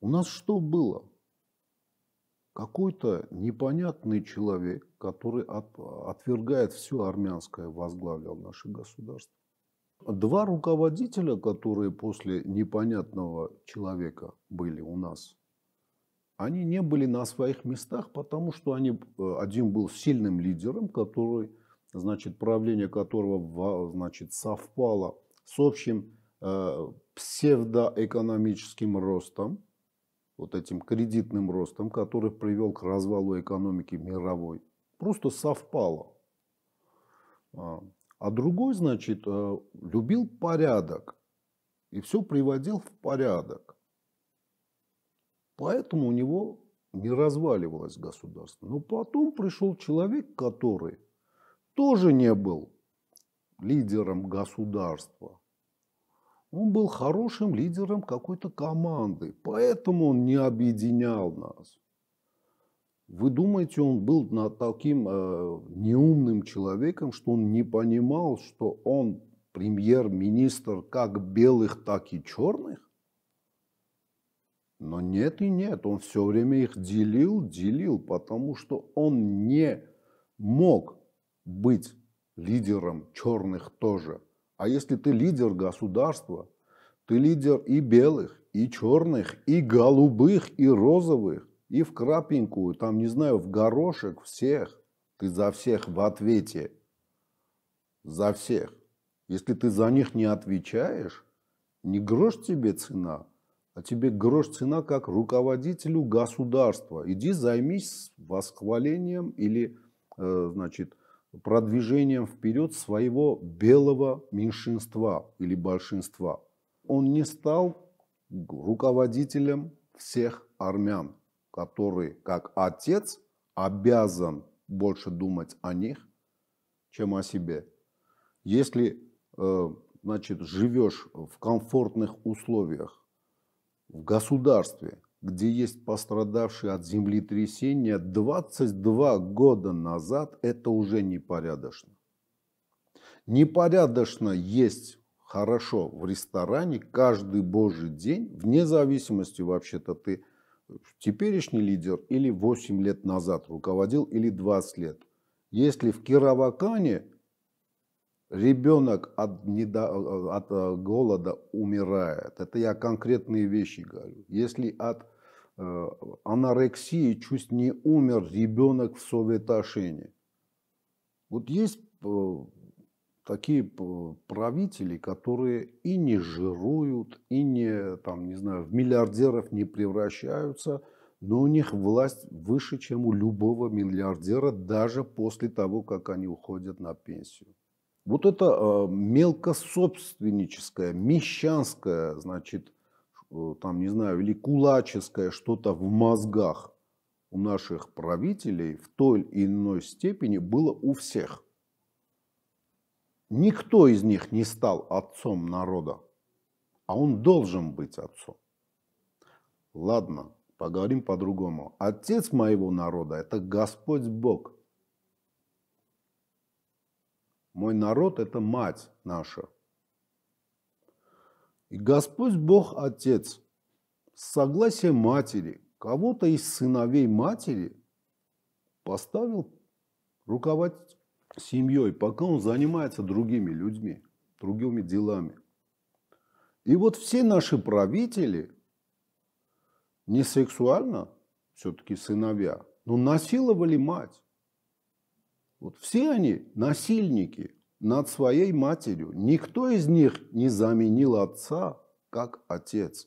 У нас что было? Какой-то непонятный человек, который от, отвергает все армянское, возглавлял наше государство. Два руководителя, которые после непонятного человека были у нас – они не были на своих местах, потому что они, э, один был сильным лидером, который, значит, правление которого значит, совпало с общим э, псевдоэкономическим ростом, вот этим кредитным ростом, который привел к развалу экономики мировой, просто совпало. А, а другой, значит, э, любил порядок и все приводил в порядок. Поэтому у него не разваливалось государство. Но потом пришел человек, который тоже не был лидером государства. Он был хорошим лидером какой-то команды, поэтому он не объединял нас. Вы думаете, он был над таким э, неумным человеком, что он не понимал, что он премьер-министр как белых, так и черных? Но нет и нет, он все время их делил, делил, потому что он не мог быть лидером черных тоже. А если ты лидер государства, ты лидер и белых, и черных, и голубых, и розовых, и в крапенькую, там, не знаю, в горошек всех. Ты за всех в ответе. За всех. Если ты за них не отвечаешь, не грош тебе цена – а тебе грош цена как руководителю государства. Иди займись восхвалением или э, значит, продвижением вперед своего белого меньшинства или большинства. Он не стал руководителем всех армян, который, как отец, обязан больше думать о них, чем о себе. Если э, значит, живешь в комфортных условиях, в государстве, где есть пострадавшие от землетрясения 22 года назад, это уже непорядочно. Непорядочно есть хорошо в ресторане каждый божий день, вне зависимости вообще-то ты теперешний лидер или 8 лет назад руководил, или 20 лет. Если в Кировакане Ребенок от, недо... от э, голода умирает. Это я конкретные вещи говорю. Если от э, анорексии чуть не умер ребенок в Советошине. Вот есть э, такие э, правители, которые и не жируют, и не, там, не знаю, в миллиардеров не превращаются, но у них власть выше, чем у любого миллиардера, даже после того, как они уходят на пенсию. Вот это э, мелкособственническое, мещанское, значит, э, там, не знаю, или кулаческое что-то в мозгах у наших правителей в той или иной степени было у всех. Никто из них не стал отцом народа, а он должен быть отцом. Ладно, поговорим по-другому. Отец моего народа – это Господь Бог – мой народ – это мать наша. И Господь Бог Отец с согласия матери, кого-то из сыновей матери поставил руководить семьей, пока он занимается другими людьми, другими делами. И вот все наши правители не сексуально, все-таки сыновья, но насиловали мать. Вот все они насильники над своей матерью. Никто из них не заменил отца как отец.